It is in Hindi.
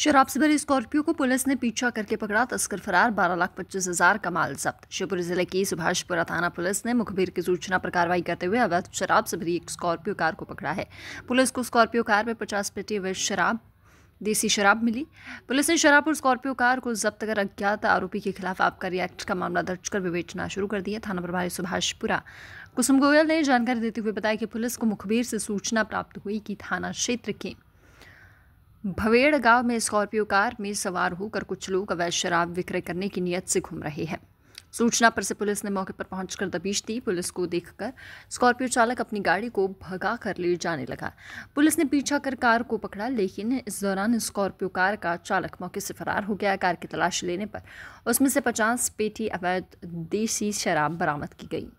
शराब से भरे स्कॉर्पियो को पुलिस ने पीछा करके पकड़ा तस्कर फरार बारह लाख पच्चीस हजार का माल जब्त शिवपुरी जिले की सुभाषपुरा थाना पुलिस ने मुखबिर की सूचना पर कार्रवाई करते हुए अवैध शराब से भरी एक स्कॉर्पियो कार को पकड़ा है पुलिस को स्कॉर्पियो कार में पचास पेटी अवैध शराब देसी शराब मिली पुलिस ने शराब और स्कॉर्पियो कार को जब्त कर अज्ञात आरोपी के खिलाफ आबकारी एक्ट का मामला दर्ज कर विवेचना शुरू कर दिया थाना प्रभारी सुभाषपुरा कुसुम गोयल ने जानकारी देते हुए बताया कि पुलिस को मुखबिर से सूचना प्राप्त हुई कि थाना क्षेत्र के भवेड़ गांव में स्कॉर्पियो कार में सवार होकर कुछ लोग अवैध शराब विक्रय करने की नीयत से घूम रहे हैं सूचना पर से पुलिस ने मौके पर पहुंचकर दबीश दी पुलिस को देखकर स्कॉर्पियो चालक अपनी गाड़ी को भगा कर ले जाने लगा पुलिस ने पीछा कर कार को पकड़ा लेकिन इस दौरान स्कॉर्पियो कार का चालक मौके से फरार हो गया कार की तलाश लेने पर उसमें से पचास पेटी अवैध देसी शराब बरामद की गई